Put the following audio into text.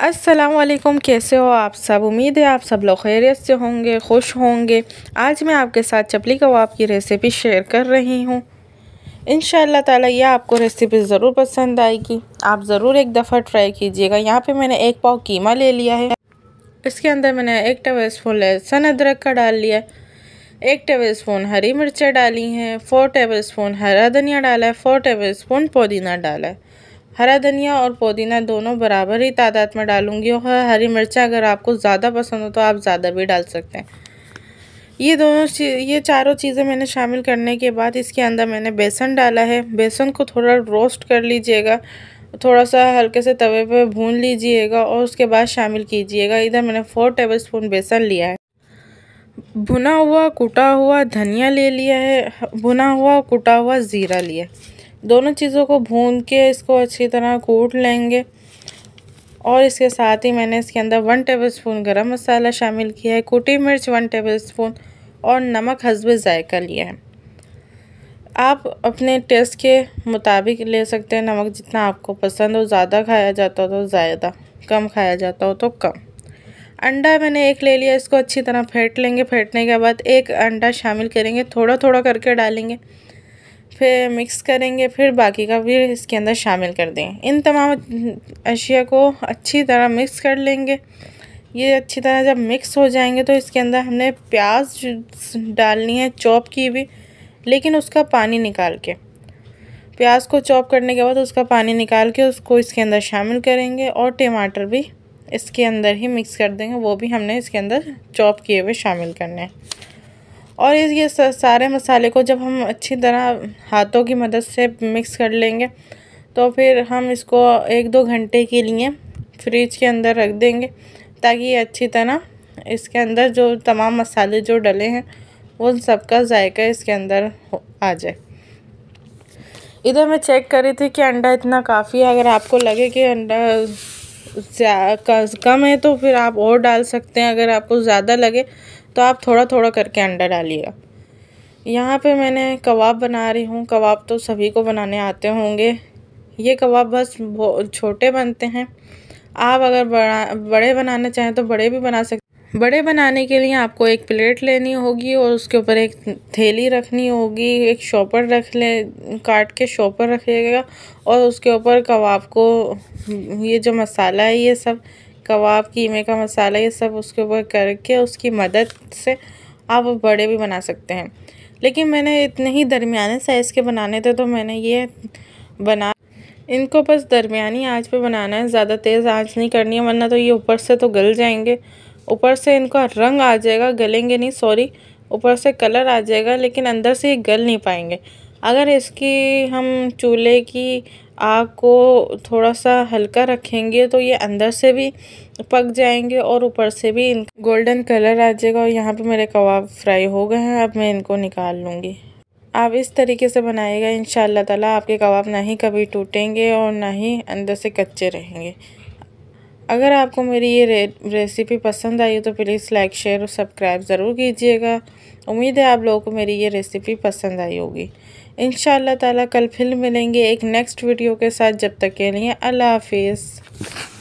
असलम कैसे हो आप सब उम्मीद है आप सब लोग खैरियत से होंगे खुश होंगे आज मैं आपके साथ चपली कबाब की रेसिपी शेयर कर रही हूँ इन ताला यह आपको रेसिपी ज़रूर पसंद आएगी आप ज़रूर एक दफ़ा ट्राई कीजिएगा यहाँ पे मैंने एक पाव कीमा ले लिया है इसके अंदर मैंने एक टेबल स्पून लहसुन अदरक का डाल लिया है एक टेबल स्पून हरी मिर्चें डाली हैं फोर टेबल स्पून हरा धनिया डाला है फोर टेबल स्पून पुदीना डाला है हरा धनिया और पुदीना दोनों बराबर ही तादाद में डालूंगी और हरी मिर्चा अगर आपको ज़्यादा पसंद हो तो आप ज़्यादा भी डाल सकते हैं ये दोनों ये चारों चीज़ें मैंने शामिल करने के बाद इसके अंदर मैंने बेसन डाला है बेसन को थोड़ा रोस्ट कर लीजिएगा थोड़ा सा हल्के से तवे पे भून लीजिएगा और उसके बाद शामिल कीजिएगा इधर मैंने फ़ोर टेबलस्पून बेसन लिया है भुना हुआ कुटा हुआ धनिया ले लिया है भुना हुआ कुटा हुआ ज़ीरा लिया है दोनों चीज़ों को भून के इसको अच्छी तरह कूट लेंगे और इसके साथ ही मैंने इसके अंदर वन टेबल स्पून गर्म मसाला शामिल किया है कुटी मिर्च वन टेबल स्पून और नमक हसब ज़ायका लिया है आप अपने टेस्ट के मुताबिक ले सकते हैं नमक जितना आपको पसंद हो ज़्यादा खाया जाता हो तो ज़्यादा कम खाया जाता हो तो कम अंडा मैंने एक ले लिया इसको अच्छी तरह फेंट लेंगे फेंटने के बाद एक अंडा शामिल करेंगे थोड़ा थोड़ा करके डालेंगे फिर मिक्स करेंगे फिर बाकी का भी इसके अंदर शामिल कर दें इन तमाम अशिया को अच्छी तरह मिक्स कर लेंगे ये अच्छी तरह जब मिक्स हो जाएंगे तो इसके अंदर हमने प्याज डालनी है चॉप की भी लेकिन उसका पानी निकाल के प्याज को चॉप करने के बाद उसका पानी निकाल के उसको इसके अंदर शामिल करेंगे और टमाटर भी इसके अंदर ही मिक्स कर देंगे वो भी हमने इसके अंदर चॉप किए हुए शामिल करने हैं और ये सारे मसाले को जब हम अच्छी तरह हाथों की मदद से मिक्स कर लेंगे तो फिर हम इसको एक दो घंटे के लिए फ्रिज के अंदर रख देंगे ताकि ये अच्छी तरह इसके अंदर जो तमाम मसाले जो डले हैं उन सबका जायका इसके अंदर आ जाए इधर मैं चेक करी थी कि अंडा इतना काफ़ी है अगर आपको लगे कि अंडा कम है तो फिर आप और डाल सकते हैं अगर आपको ज़्यादा लगे तो आप थोड़ा थोड़ा करके अंडा डालिएगा यहाँ पे मैंने कबाब बना रही हूँ कबाब तो सभी को बनाने आते होंगे ये कबाब बस छोटे बनते हैं आप अगर बड़ा बड़े बनाना चाहें तो बड़े भी बना सकते बड़े बनाने के लिए आपको एक प्लेट लेनी होगी और उसके ऊपर एक थैली रखनी होगी एक शॉपर रख ले काट के शॉपर रखिएगा और उसके ऊपर कबाब को ये जो मसाला है ये सब कबाब कीमे का मसाला ये सब उसके ऊपर करके उसकी मदद से आप बड़े भी बना सकते हैं लेकिन मैंने इतने ही दरमियाने साइज़ के बनाने थे तो मैंने ये बना इनको बस दरमियानी आंच पे बनाना है ज़्यादा तेज़ आंच नहीं करनी है वरना तो ये ऊपर से तो गल जाएंगे ऊपर से इनका रंग आ जाएगा गलेंगे नहीं सॉरी ऊपर से कलर आ जाएगा लेकिन अंदर से ये गल नहीं पाएंगे अगर इसकी हम चूल्हे की आग को थोड़ा सा हल्का रखेंगे तो ये अंदर से भी पक जाएंगे और ऊपर से भी इन गोल्डन कलर आ जाएगा और यहाँ पे मेरे कबाब फ्राई हो गए हैं अब मैं इनको निकाल लूँगी आप इस तरीके से बनाइएगा इन ताला आपके कबाब ना ही कभी टूटेंगे और ना ही अंदर से कच्चे रहेंगे अगर आपको मेरी ये रे, रेसिपी पसंद आई तो प्लीज़ लाइक शेयर और सब्सक्राइब ज़रूर कीजिएगा उम्मीद है आप लोगों को मेरी ये रेसिपी पसंद आई होगी इन ताला कल फिर मिलेंगे एक नेक्स्ट वीडियो के साथ जब तक के लिए अल्लाह हाफिज़